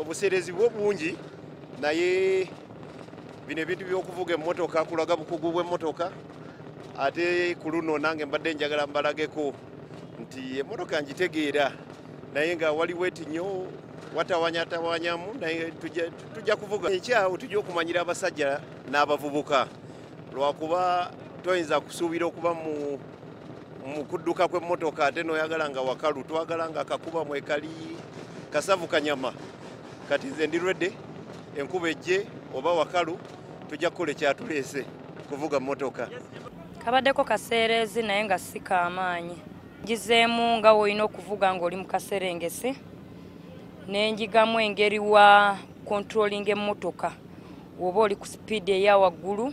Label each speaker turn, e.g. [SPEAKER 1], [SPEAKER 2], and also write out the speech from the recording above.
[SPEAKER 1] obuseerezi bwo bungi naye bino ebintu byokuvuga emotoka kulaga bukugu bwemotoka ate kuluno nange mbadde njagala mbalageko nti emotoka ngitegeera naye nga waliwo etinyo watawanyatawanyamu naye tujja kuvuga ekyawo tujja okumanyira abasajja n'abavubuka lwakuba toyinza kusuubira okuba mu mukudduka kwemotoka ate noyagala nga wakalu twagala nga kakuba mwekali kasavu kanyama kati nze ndirwedde enkuba ejje oba wakalu tujja kukola ekyatuleese kuvuga motoka
[SPEAKER 2] kabaddeko kaseerezi naye nga sika amaanyi njizeemu nga woolina okuvuga ngaoli mu kaserengesi nenjigamu engeri wa kontrolinga emmotoka woba oli ku sipiidi eya waggulu